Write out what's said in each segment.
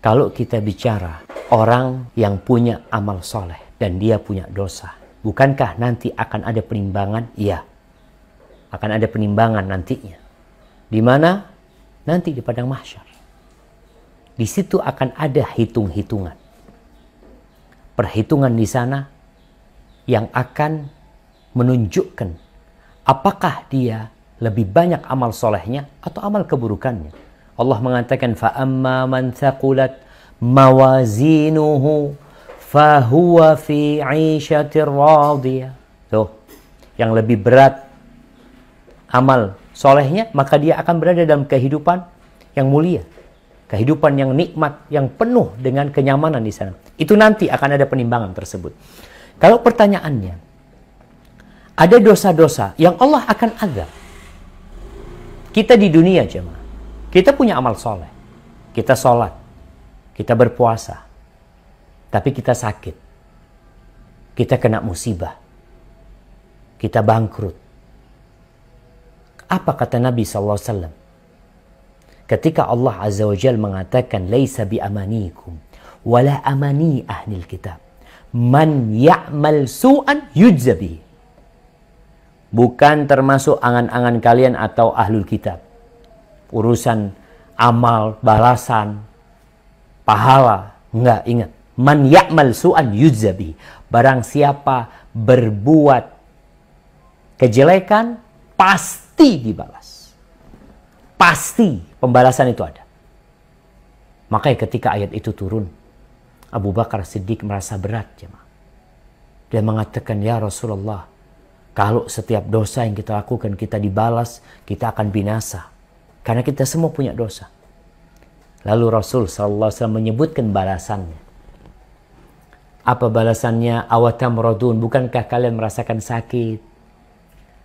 Kalau kita bicara orang yang punya amal soleh dan dia punya dosa, bukankah nanti akan ada penimbangan? Iya, akan ada penimbangan nantinya. Di mana? Nanti di padang mahsyar. Di situ akan ada hitung-hitungan. Perhitungan di sana yang akan menunjukkan apakah dia lebih banyak amal solehnya atau amal keburukannya. Allah mengatakan man thaqulat mawazinuhu, fa huwa fi عِيشَةٍ radiyah. Tuh, yang lebih berat amal solehnya, maka dia akan berada dalam kehidupan yang mulia. Kehidupan yang nikmat, yang penuh dengan kenyamanan di sana. Itu nanti akan ada penimbangan tersebut. Kalau pertanyaannya, ada dosa-dosa yang Allah akan azab. Kita di dunia, jemaah kita punya amal soleh, kita sholat, kita berpuasa, tapi kita sakit, kita kena musibah, kita bangkrut. Apa kata Nabi SAW? Ketika Allah Azza wa Jal mengatakan, Laisa bi amanikum, wala amani ahlil kitab. Man ya'mal su'an yujzabi. Bukan termasuk angan-angan kalian atau ahlul kitab urusan amal, balasan, pahala. Enggak, ingat. Man ya'mal su'an yuzabi Barang siapa berbuat kejelekan, pasti dibalas. Pasti pembalasan itu ada. Makanya ketika ayat itu turun, Abu Bakar Siddiq merasa berat. Jemaah. Dia mengatakan, Ya Rasulullah, kalau setiap dosa yang kita lakukan kita dibalas, kita akan binasa. Karena kita semua punya dosa. Lalu Rasul SAW menyebutkan balasannya. Apa balasannya? Awatam radun. Bukankah kalian merasakan sakit?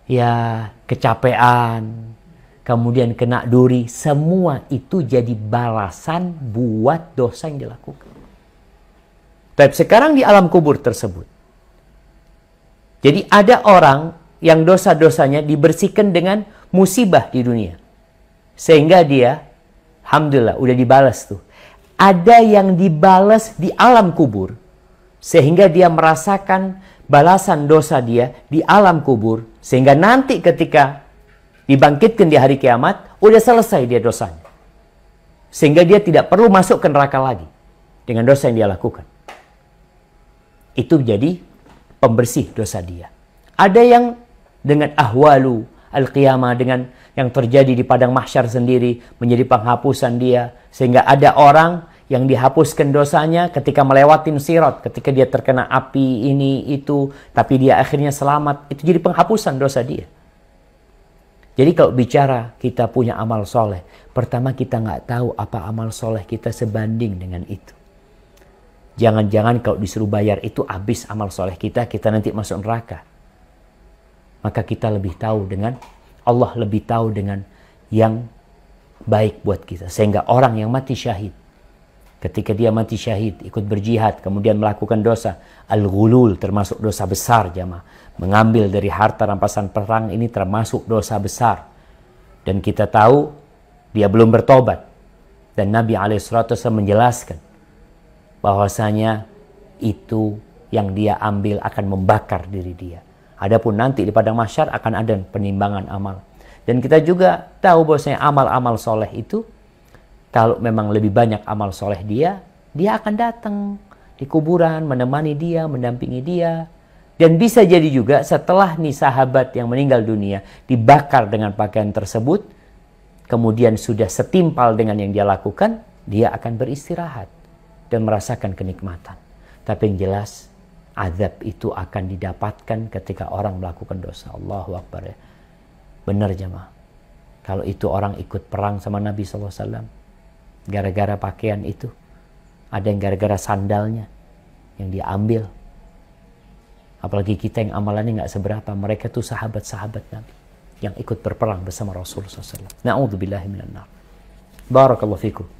Ya, kecapean. Kemudian kena duri. Semua itu jadi balasan buat dosa yang dilakukan. Tapi sekarang di alam kubur tersebut. Jadi ada orang yang dosa-dosanya dibersihkan dengan musibah di dunia sehingga dia, Alhamdulillah, udah dibalas tuh. Ada yang dibalas di alam kubur. Sehingga dia merasakan balasan dosa dia di alam kubur. Sehingga nanti ketika dibangkitkan di hari kiamat, udah selesai dia dosanya. Sehingga dia tidak perlu masuk ke neraka lagi dengan dosa yang dia lakukan. Itu jadi pembersih dosa dia. Ada yang dengan ahwalu al-qiyamah dengan yang terjadi di padang mahsyar sendiri menjadi penghapusan dia sehingga ada orang yang dihapuskan dosanya ketika melewatin sirat, ketika dia terkena api ini itu, tapi dia akhirnya selamat. Itu jadi penghapusan dosa dia. Jadi kalau bicara kita punya amal soleh, pertama kita nggak tahu apa amal soleh kita sebanding dengan itu. Jangan-jangan kalau disuruh bayar itu habis amal soleh kita, kita nanti masuk neraka maka kita lebih tahu dengan Allah lebih tahu dengan yang baik buat kita. Sehingga orang yang mati syahid, ketika dia mati syahid, ikut berjihad, kemudian melakukan dosa, al-ghulul termasuk dosa besar jamaah. Mengambil dari harta rampasan perang ini termasuk dosa besar. Dan kita tahu dia belum bertobat. Dan Nabi salatu menjelaskan bahwasanya itu yang dia ambil akan membakar diri dia. Adapun nanti di padang masyar akan ada penimbangan amal. Dan kita juga tahu bahwasanya amal-amal soleh itu kalau memang lebih banyak amal soleh dia, dia akan datang di kuburan, menemani dia, mendampingi dia. Dan bisa jadi juga setelah nih sahabat yang meninggal dunia dibakar dengan pakaian tersebut, kemudian sudah setimpal dengan yang dia lakukan, dia akan beristirahat dan merasakan kenikmatan. Tapi yang jelas, azab itu akan didapatkan ketika orang melakukan dosa. Allahu Akbar ya. Benar jemaah. Kalau itu orang ikut perang sama Nabi SAW. Gara-gara pakaian itu. Ada yang gara-gara sandalnya. Yang dia ambil. Apalagi kita yang amalannya nggak seberapa. Mereka tuh sahabat-sahabat Nabi. Yang ikut berperang bersama Rasulullah SAW. Na'udzubillahiminanar. Barakallahu fikum.